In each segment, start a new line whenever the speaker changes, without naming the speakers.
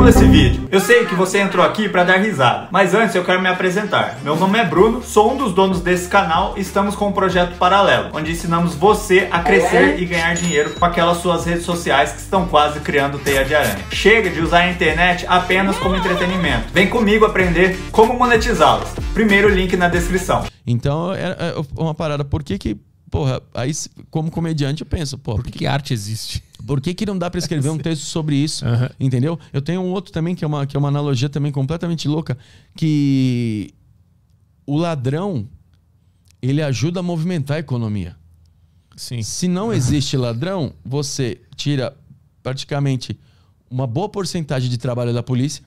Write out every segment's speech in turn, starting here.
pula esse vídeo. Eu sei que você entrou aqui para dar risada, mas antes eu quero me apresentar. Meu nome é Bruno, sou um dos donos desse canal e estamos com um projeto paralelo, onde ensinamos você a crescer e ganhar dinheiro com aquelas suas redes sociais que estão quase criando teia de aranha. Chega de usar a internet apenas como entretenimento. Vem comigo aprender como monetizá-las. Primeiro link na descrição.
Então, é, é uma parada. Por que que, porra, aí como comediante eu penso, pô, por que, que arte existe? Por que, que não dá para escrever um texto sobre isso? Uhum. Entendeu? Eu tenho um outro também, que é, uma, que é uma analogia também completamente louca, que o ladrão, ele ajuda a movimentar a economia. Sim. Se não existe ladrão, você tira praticamente uma boa porcentagem de trabalho da polícia.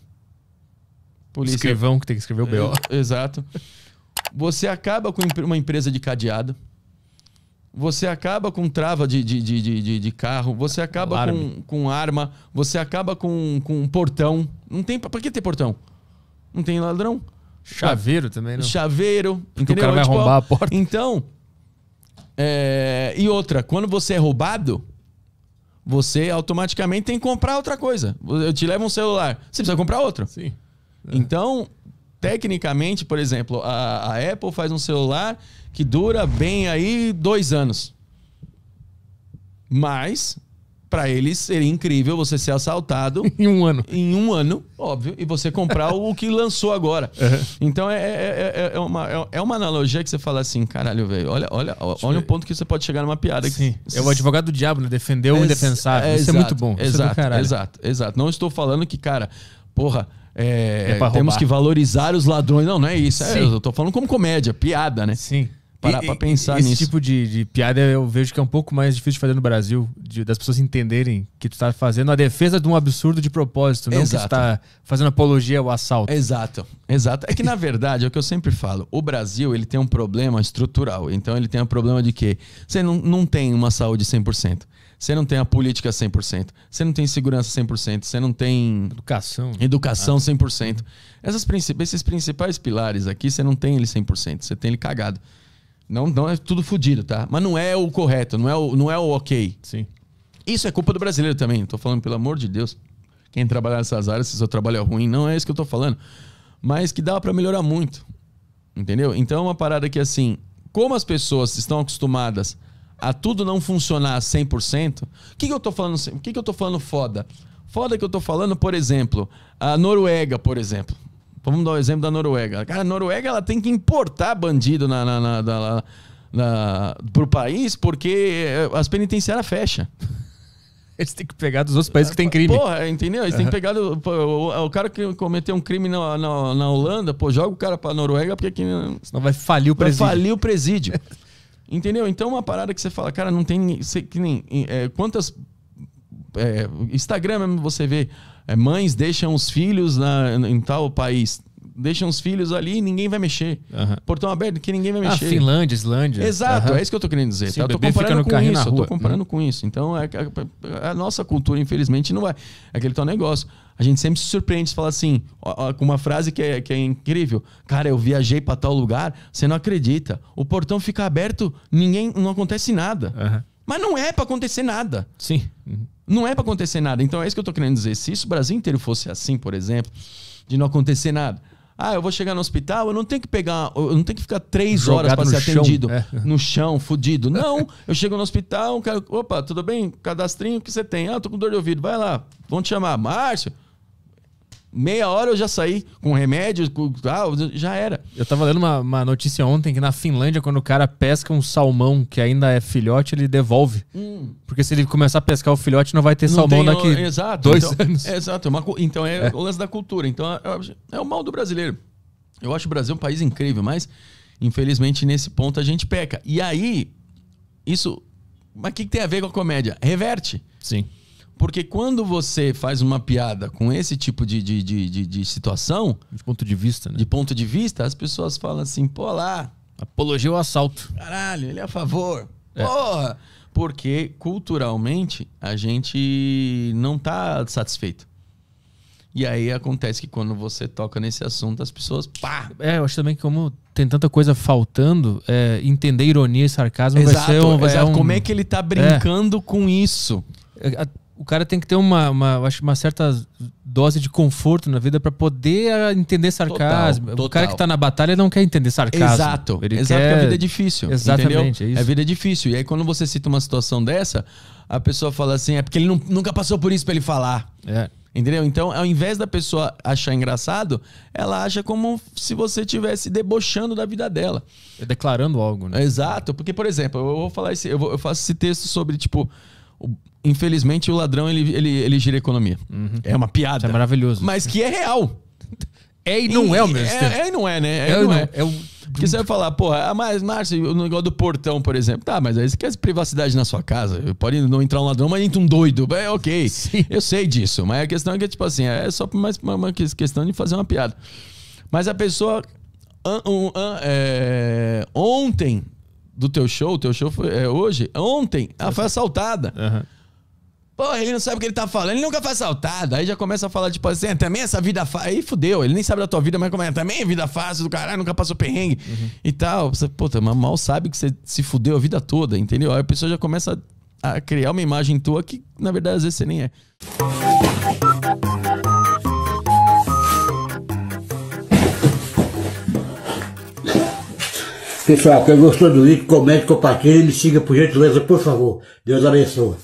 polícia Escrivão que tem que escrever o BO. Exato. Você acaba com uma empresa de cadeado você acaba com trava de, de, de, de, de carro, você acaba com, com arma, você acaba com, com portão. Não tem. Pra que ter portão? Não tem ladrão. Chaveiro também, não. Chaveiro. Porque entendeu? o cara vai tipo, a porta. Então. É... E outra, quando você é roubado, você automaticamente tem que comprar outra coisa. Eu te levo um celular. Você precisa comprar outro. Sim. É. Então, tecnicamente, por exemplo, a, a Apple faz um celular que dura bem aí dois anos. Mas para eles seria incrível você ser assaltado em um ano. Em um ano, óbvio, e você comprar o que lançou agora. Uhum. Então é, é, é, é, é uma, é, é uma analogia que você fala assim, caralho, velho, olha, olha, olha o ponto que você pode chegar numa piada. Sim. Que... É o advogado do diabo, né? Defendeu o indefensável. É, Isso exato, é muito bom. Exato, exato, exato. Não estou falando que, cara, porra é, é temos que valorizar os ladrões. Não, não é isso. É, eu tô falando
como comédia, piada, né? Sim parar e, pra pensar esse nisso. Esse tipo de, de, piada eu vejo que é um pouco mais difícil de fazer no Brasil, de, das pessoas entenderem que tu tá fazendo a defesa de um absurdo de propósito, não Exato. que tu tá fazendo apologia ao assalto. Exato. Exato. É que na verdade, é o que eu sempre falo,
o Brasil ele tem um problema estrutural. Então ele tem um problema de que você não, não tem uma saúde 100%. Você não tem a política 100%, você não tem segurança 100%, você não tem. Educação. Educação 100%. Ah. Essas princip esses principais pilares aqui, você não tem ele 100%, você tem ele cagado. Não, não é tudo fodido, tá? Mas não é o correto, não é o, não é o ok. Sim. Isso é culpa do brasileiro também. estou tô falando, pelo amor de Deus. Quem trabalha nessas áreas, se seu trabalho é ruim, não é isso que eu tô falando. Mas que dá para melhorar muito. Entendeu? Então é uma parada que, assim, como as pessoas estão acostumadas a tudo não funcionar 100%, o que, que eu tô falando? O que, que eu tô falando foda? Foda que eu tô falando, por exemplo, a Noruega, por exemplo. Vamos dar o um exemplo da Noruega. Cara, a Noruega ela tem que importar bandido na, na, na, na, na pro país porque eh, as
penitenciárias fecham. Eles têm que pegar dos outros países que tem crime. Porra, entendeu? Eles têm que pegar. Do,
o, o, cara que cometeu um crime na, na, na, Holanda, pô, joga o cara pra Noruega, porque aqui.
Senão vai falir o presídio. Vai falir
o presídio. entendeu? Então, uma parada que você fala, cara, não tem. que nem, é, quantas é, Instagram mesmo você vê é, mães deixam os filhos na, em tal país. Deixam os filhos ali e ninguém vai mexer. Uhum. Portão aberto que ninguém vai ah, mexer. Ah, Finlândia, Islândia. Exato, uhum. é isso que eu tô querendo dizer. Sim, tá? Eu tô comparando com isso, eu tô comparando uhum. com isso. Então, é, é, a, a, nossa cultura, infelizmente, não vai. É. é aquele tal negócio. A gente sempre se surpreende e fala assim, ó, ó, com uma frase que é, que é incrível. Cara, eu viajei para tal lugar, você não acredita. O portão fica aberto, ninguém, não acontece nada. Mas não é para acontecer nada. Sim. Uhum. Não é para acontecer nada. Então é isso que eu tô querendo dizer. Se isso o Brasil inteiro fosse assim, por exemplo, de não acontecer nada. Ah, eu vou chegar no hospital, eu não tenho que pegar, eu não tenho que ficar três Jogado horas para ser chão, atendido é. no chão, fudido. Não, eu chego no hospital, um cara, opa, tudo bem? Cadastrinho que você tem? Ah, tô com dor de ouvido, vai lá, vão te chamar, Márcio
meia hora eu já saí com remédio, com, ah, já era. Eu tava lendo uma, uma, notícia ontem que na Finlândia, quando o cara pesca um salmão que ainda é filhote, ele devolve. Hum. Porque se ele começar a pescar o filhote, não vai ter não salmão tem, daqui não, exato, dois então, anos.
É, exato, uma, então é, é, o lance da cultura. Então é, é o mal do brasileiro. Eu acho o Brasil um país incrível, mas infelizmente nesse ponto a gente peca. E aí, isso. Mas o que, que tem a ver com a comédia? Reverte. Sim. Porque quando você faz uma piada com esse tipo de, de, de, de, de situação. De ponto de vista, né? De ponto de vista, as pessoas falam assim, pô lá. Apologia ao assalto. Caralho, ele é a favor. É. Porra! Porque culturalmente a gente não tá satisfeito. E aí acontece que quando você toca nesse assunto, as pessoas pá!
É, eu acho também que como tem tanta coisa faltando, é, entender ironia e sarcasmo exato, vai ser um, vai exato. É um... Como é que ele tá é. brincando é. com isso? É, o cara tem que ter uma, uma, acho uma certa dose de conforto na vida para poder ah, entender sarcasmo. Total, total. O cara que tá na batalha não quer entender sarcasmo. Exato. Ele exato, quer... a vida é difícil. Exatamente. É a
vida é difícil. E aí, quando você cita uma situação dessa, a pessoa fala assim: é porque ele não, nunca passou por isso para ele falar. É. Entendeu? Então, ao invés da pessoa achar engraçado, ela acha como se você estivesse debochando da vida dela. É declarando algo, né? Exato. Porque, por exemplo, eu vou falar esse, eu, vou, eu faço esse texto sobre, tipo, infelizmente o ladrão ele, ele, ele gira a economia. Uhum. É uma piada. Isso é maravilhoso. Mas que é real. É e não e, é o mesmo. É, é, e não é, né? É, é e não, não é. é. é o... Porque você vai falar, porra, ah, mas Márcio, o negócio do portão, por exemplo. Tá, mas aí você quer privacidade na sua casa. Pode não entrar um ladrão, mas entra um doido. É ok. Sim. Eu sei disso. Mas a questão é que, tipo assim, é só mais uma questão de fazer uma piada. Mas a pessoa é, teu show, teu show foi é, hoje, ontem, ela foi assaltada. Uhum. Porra, ele não sabe o que ele tá falando, ele nunca foi assaltado. Aí já começa a falar, tipo assim, ah, também essa vida fácil. Aí fudeu, ele nem sabe da tua vida, mas como é, também é vida fácil do caralho, nunca passou perrengue uhum. e tal. Você, puta, mas mal sabe que você se fudeu a vida toda, entendeu? Aí a pessoa já começa a criar uma imagem tua que, na verdade, às vezes você nem é.
Pessoal, quem gostou do vídeo, comente, compartilhe e me siga por gentileza, por favor. Deus abençoe.